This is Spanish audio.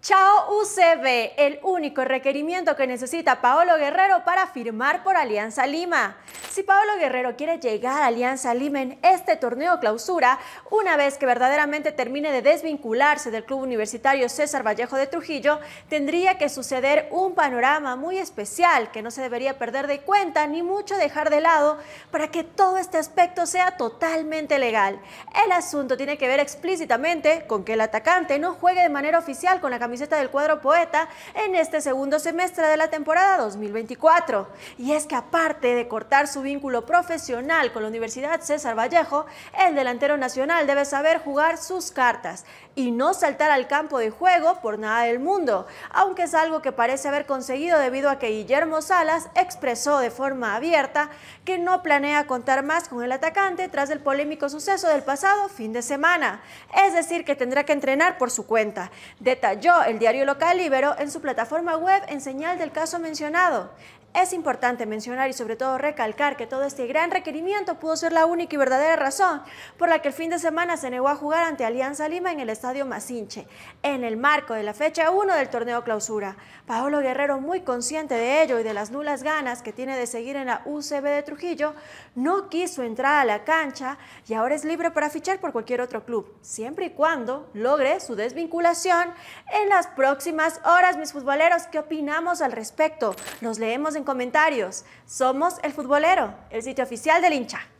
Chao UCB, el único requerimiento que necesita Paolo Guerrero para firmar por Alianza Lima. Si Paolo Guerrero quiere llegar a Alianza Lima en este torneo clausura, una vez que verdaderamente termine de desvincularse del club universitario César Vallejo de Trujillo, tendría que suceder un panorama muy especial que no se debería perder de cuenta ni mucho dejar de lado para que todo este aspecto sea totalmente legal. El asunto tiene que ver explícitamente con que el atacante no juegue de manera oficial con la camiseta camiseta del cuadro poeta en este segundo semestre de la temporada 2024. Y es que aparte de cortar su vínculo profesional con la Universidad César Vallejo, el delantero nacional debe saber jugar sus cartas y no saltar al campo de juego por nada del mundo, aunque es algo que parece haber conseguido debido a que Guillermo Salas expresó de forma abierta que no planea contar más con el atacante tras el polémico suceso del pasado fin de semana, es decir, que tendrá que entrenar por su cuenta. Detalló el diario local Libero en su plataforma web en señal del caso mencionado. Es importante mencionar y sobre todo recalcar que todo este gran requerimiento pudo ser la única y verdadera razón por la que el fin de semana se negó a jugar ante Alianza Lima en el Estadio Macinche, en el marco de la fecha 1 del torneo clausura. Paolo Guerrero, muy consciente de ello y de las nulas ganas que tiene de seguir en la UCB de Trujillo, no quiso entrar a la cancha y ahora es libre para fichar por cualquier otro club, siempre y cuando logre su desvinculación en las próximas horas. Mis futboleros, ¿qué opinamos al respecto? Nos leemos en comentarios. Somos El Futbolero, el sitio oficial del hincha.